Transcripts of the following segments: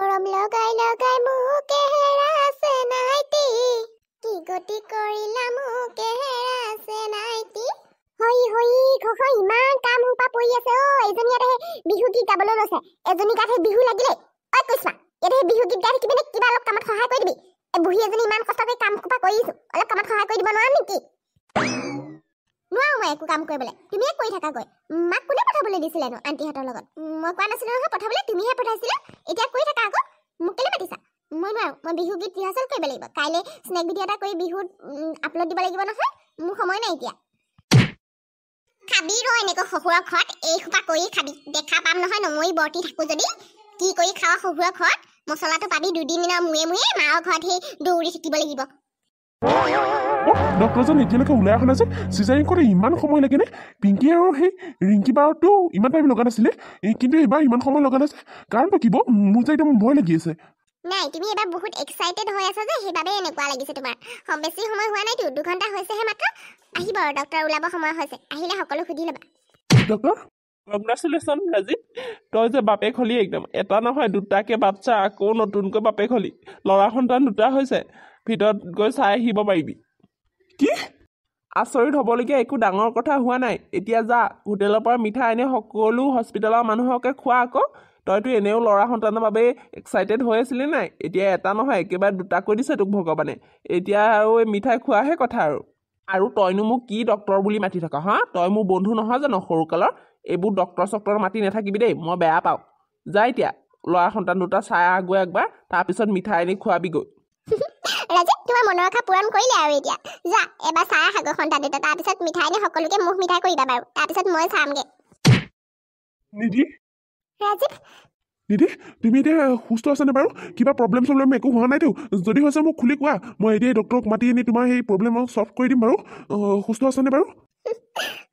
মৰম লগাই লগাই মোকে হেৰাছে নাইতি কি গতি কৰিলা মোকে হেৰাছে নাইতি হৈ হৈ ঘৰ ইমান কাম সোপা পৰি আছে অ এজনী ইয়াতে বিহু গীত গাবলৈ লৈছে এজনী গাত সেই বিহু লাগিলে অই কৃষ্ণা ইয়াতে বিহু গীত গাই থাকিবিনে কিবা অলপ কামত সহায় কৰি দিবি এই বুঢ়ী এজনী ইমান কষ্টকৈ কাম সোপা কৰিছো অলপ কামত সহায় কৰি দিব নোৱাৰ নেকি নাই একো কাম কৰিবলৈ তুমিয়ে কৰি থাকাগৈ মাক কোনে পঠাবলৈ দিছিলেনো আণ্টিহঁতৰ লগত মই কোৱা নাছিলো নহয় পঠাবলৈ তুমিহে পঠাইছিলা এতিয়া কৰি থাকা আকৌ মোক কেলৈ মাতিছা মই নোৱাৰো মই বিহু গীত ৰিহাৰ্চেল কৰিব লাগিব কাইলৈ স্নেক ভিডিঅ' এটা কৰি বিহুত আপলোড দিব লাগিব নহয় মোৰ সময় নাই এতিয়া খাবি ৰ এনেকৈ শহুৰৰ ঘৰত এইসোপা কৰি খাবি দেখা পাম নহয় নমৰি বৰ্তি থাকো যদি কি কৰি খাৱ শহুৰৰ ঘৰত মছলাটো পাবি দুদিনৰ মূৰে মূৰে মাৰ ঘৰত সেই দৌৰি থাকিব লাগিব ডক্টৰজন এতিয়ালৈকে ওলাই অহা নাছিল চিজাৰিং কৰোঁতে ইমান সময় লাগেনে পিংকি আৰু সেই ৰিংকি বাৰটো ইমান টাইম লগা নাছিলে কিন্তু এইবাৰ ইমান সময় লগা নাছিল কাৰণটো কিব মোৰ যে একদম ভয় লাগি আছে নাই তুমি এবাৰ বহুত এক্সাইটেড হৈ আছা যে সেইবাবে এনেকুৱা লাগিছে তোমাৰ কম বেছি সময় হোৱা নাইতো দুঘণ্টা হৈছেহে মাত্ৰ আহিব আৰু ডক্টৰ ওলাব সময় হৈছে আহিলে সকলো সুধি ল'বা ডক্টৰ কংগ্ৰেচুলেশ্যন ৰাজীৱ তই যে বাপেক হলি একদম এটা নহয় দুটাকৈ বাচ্ছা আকৌ নতুনকৈ বাপেক হলি ল'ৰা সন্তান দুটা হৈছে ভিতৰত গৈ চাই আহিব পাৰিবি কি আচৰিত হ'বলগীয়া একো ডাঙৰ কথা হোৱা নাই এতিয়া যা হোটেলৰ পৰা মিঠাই আনি সকলো হস্পিটেলৰ মানুহকে খোৱা আকৌ তইতো এনেও ল'ৰা সন্তানৰ বাবে এক্সাইটেড হৈ আছিলি নাই এতিয়া এটা নহয় একেবাৰে দুটাকৈ দিছে তোক ভগৱানে এতিয়া আৰু এই মিঠাই খোৱাহে কথা আৰু আৰু তইনো মোক কি ডক্টৰ বুলি মাতি থকা হা তই মোৰ বন্ধু নহয় জানো সৰুকালৰ এইবোৰ ডক্টৰ চক্তৰ মাতি নাথাকিবি দেই মই বেয়া পাওঁ যা এতিয়া ল'ৰা সন্তান দুটা চাই আগুৱাই একবাৰ তাৰপিছত মিঠাই আনি খোৱাবিগৈ হ'লা যে তোমাৰ মনৰ কথা পূৰণ কৰিলে আৰু এতিয়া যা এবাৰ চাহ সাগৰখন তাত দিতা তাৰপিছত মিঠাই নে সকলোকে মুখ মিঠাই কৰি দিবা বাৰু তাৰপিছত মই চামগে নিধি ৰাজীৱ নিধি তুমি এতিয়া সুস্থ আছানে বাৰু কিবা প্ৰব্লেম চব্লেম একো হোৱা নাইতো যদি হৈছে মোক খুলি কোৱা মই এতিয়াই ডক্টৰক মাতি আনি তোমাৰ সেই প্ৰব্লেম চল্ভ কৰি দিম বাৰু সুস্থ আছানে বাৰু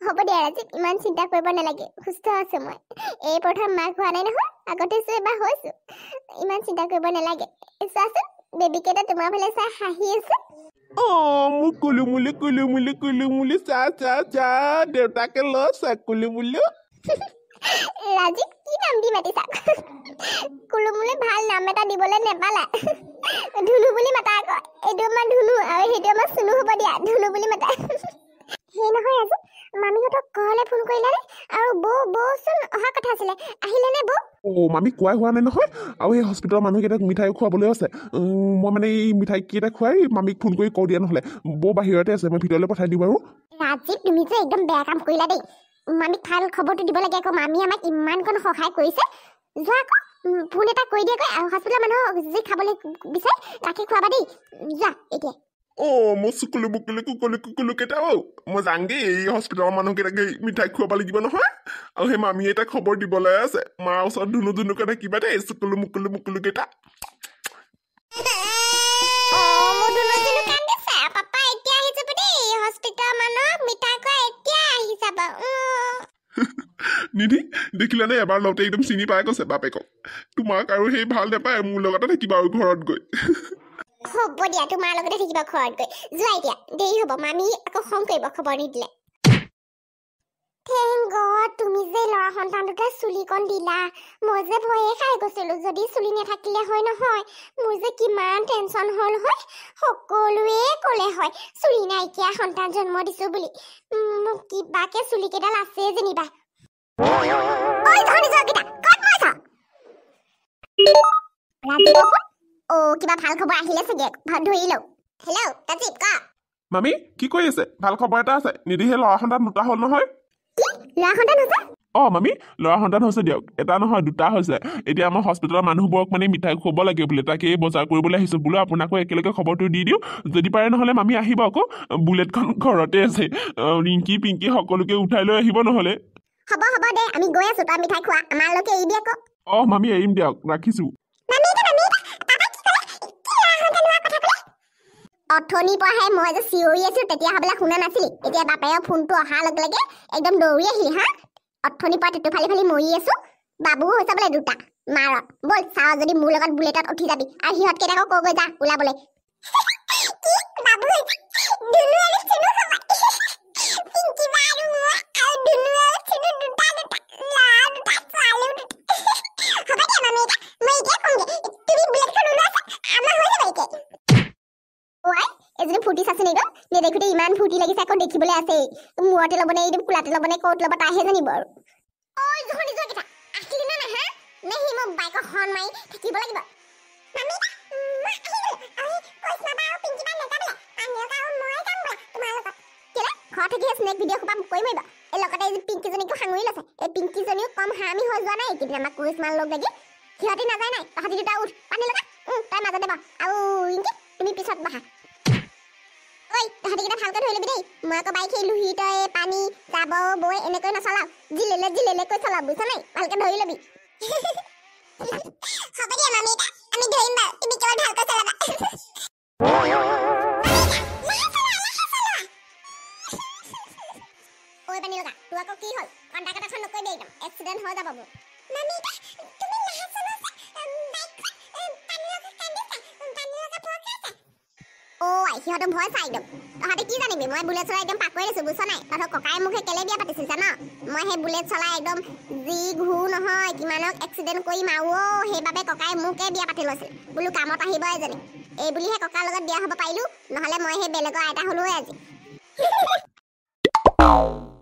হ'ব দিয়া ৰাজীৱ ইমান চিন্তা কৰিব নালাগে সুস্থ আছো মই এই প্ৰথম মাক হোৱা নাই নহয় আগতেছোঁ এবাৰ হৈছোঁ ইমান চিন্তা কৰিব নালাগে চোৱাচোন বেবিকে তোমাৰ ফালে চাই হাঁহি আছে অ মোক কলো বুলি কলো বুলি কলো বুলি চা চা চা দেউতাকে ল চা কলো বুলি ৰাজীক কি নাম দি মাতিছা কুলুমুলে ভাল নাম এটা দিবলৈ নেপালে ধুনু বুলি মাতা আকৌ এইটো আমাৰ ধুনু আৰু সেইটো আমাৰ চুনু হ'ব দিয়া ধুনু বুলি মাতা মামী কোৱাই হোৱা নাই নহয় আৰু সেই হস্পিটেলৰ মানুহকেইটাক মিঠাই খোৱাবলৈ আছে মই মানে এই মিঠাইকেইটা খুৱাই মামীক ফোন কৰি কওঁ দিয়া নহ'লে বৌ বাহিৰতে আছে মই ভিতৰলৈ পঠাই দিওঁ বাৰু তুমি যে একদম বেয়া কাম কৰিলা দেই মামীক ভাল খবৰটো দিব লাগে আকৌ মামী আমাক ইমানকণ সহায় কৰিছে যোৱা ফোন এটা কৰি দিয়াকৈ হস্পিটেলৰ মানুহক যি খাবলৈ বিচাৰে তাকে খোৱাবা দেই যোৱা এতিয়া ଓ ମୋ ଶୁକୁଲୁ ବୁକୁଲୁ କୁକୁଲୁ କୁକୁଲୁ କେଟା ହଉ ମୋ ଜାଙ୍ଗି ଏଇ ହସ୍ପିଟାଲ ମାନଙ୍କୁ ମିଠା ଖୁଆ ପାଲି ଯିବ ନହେ ଆଉ ହେ ମାମି ଏଇଟା ଖବର ଟି ବୋଲେ ସେ ମା ଆଉ ସାର୍ ଧୁନୁ ଧୁନୁ କେଟା କିବା ଯେ ଶୁକୁଲୁ ମୁକୁଲୁ ମୁକୁଲୁ କେଟା নিধি দেখিলা নে এবাৰ লওঁতে একদম চিনি পাই কৈছে বাপেকক তোমাক আৰু সেই ভাল নেপায় মোৰ লগতে থাকিবা আৰু ঘৰত গৈ হব দিয়া তোমাৰ লগতে থাকিবা ঘৰত যোৱা এতিয়া দেৰি হব মামী আকৌ খং কৰিব খবৰ নিদিলে তুমি যে ল'ৰা সন্তান দুটাৰ চুলিকণ দিলা মই যে ভয়ে খাই গৈছিলো যদি চুলি নেথাকিলে হয় নহয় মোৰ যে কিমান টেনচন হ'ল হয় সকলোৱে ক'লে হয় চুলি নাইকিয়া সন্তান জন্ম দিছো বুলি মোক কিবাকে চুলিকেইডাল আছে যেনিবা অ কিবা ভাল খবৰ আহিলে চাগে ধৰিলো হেল্ল' তাজীৱ ক মামী কি কৰি আছে ভাল খবৰ এটা আছে নিদিহে ল'ৰা সন্তান দুটা হ'ল নহয় অ মামী ল'ৰা সন্তান হৈছে দিয়ক এটা নহয় দুটা হৈছে এতিয়া আমাৰ হস্পিটেলৰ মানুহবোৰক মানে মিঠাই খুৱাব লাগে বোলে তাকে এই বজাৰ কৰিবলৈ আহিছোঁ বোলো আপোনাকো একেলগে খবৰটো দি দিওঁ যদি পাৰে নহ'লে মামী আহিব আকৌ বুলেটখন ঘৰতে আছে ৰিংকি পিংকি সকলোকে উঠাই লৈ আহিব নহ'লে হ'ব হ'ব দে আমি গৈ আছোঁ তই মিঠাই খোৱা আমাৰ লগত এৰি দিয়ে অ মামী এৰিম দিয়ক ৰাখিছোঁ অথনি পৰাহে মই যে চিঞৰি আছো তেতিয়া হ'বলৈ শুনা নাছিলি এতিয়া বাপেৰৰ ফোনটো অহাৰ লগে লগে একদম দৌৰি আহিলি হা অথনি পৰা তেতিয়া ফালি ফালি মৰি আছো বাবু হৈছে বোলে দুটা মাৰত বল চাও যদি মোৰ লগত বুলেটত উঠি যাবি আৰু সিহঁতকেইটাকো কৈ গৈ যা ওলাবলৈ এজনী ফুটি চাচোন এইটো নেদেখোতে ইমান ফুটি লাগিছে আকৌ দেখিবলৈ আছে মূৰতে ল'বনে এইটো কোলাতে ল'বনে ক'ত ল'ব তাইহে জানিব আৰু সিহঁতি নাযায় নাই তহঁতি দুটা উঠ পানী লগা তাই মাজতে বাৰু আৰু ইংকি বাহা ঐ তহঁতিকেইটা ভালকৈ ধৰিলো দেই মই আকৌ বাইক সেই লুহি তই পানী যাব বৈ এনেকৈ নচলাও জিলেলে জিলেলে কৈ চলাও বুজিছ নাই ভালকৈ ধৰি ল'বি হ'ব দিয়া মামী এটা আমি ধৰিম বাৰু তুমি কেৱল ভালকৈ চলাবা ঐ পানী লগা তোৰ আকৌ কি হ'ল কণ্টাক্ট এখন নকৰিবি একদম এক্সিডেণ্ট হৈ যাব মোৰ ঐ সিহঁতক ভয় চাই একদম তহঁতে কি জানিবি মই বুলেট চলাই একদম পাকৈ দিছোঁ বুজিছ নাই তহঁতৰ ককাই মুখে কেলেবিয়া পাতিছিল জান মই সেই বুলেট চলাই একদম যি ঘূ নহয় কিমানক এক্সিডেণ্ট কৰিম আৰু ঔ সেইবাবে ককাই মোকে বিয়া পাতি লৈছিল বোলো কামত আহিব এজনী এইবুলিহে ককাৰ লগত বিয়া হ'ব পাৰিলোঁ নহ'লে মই সেই বেলেগৰ আইতা হ'লোৱে আজি Oh.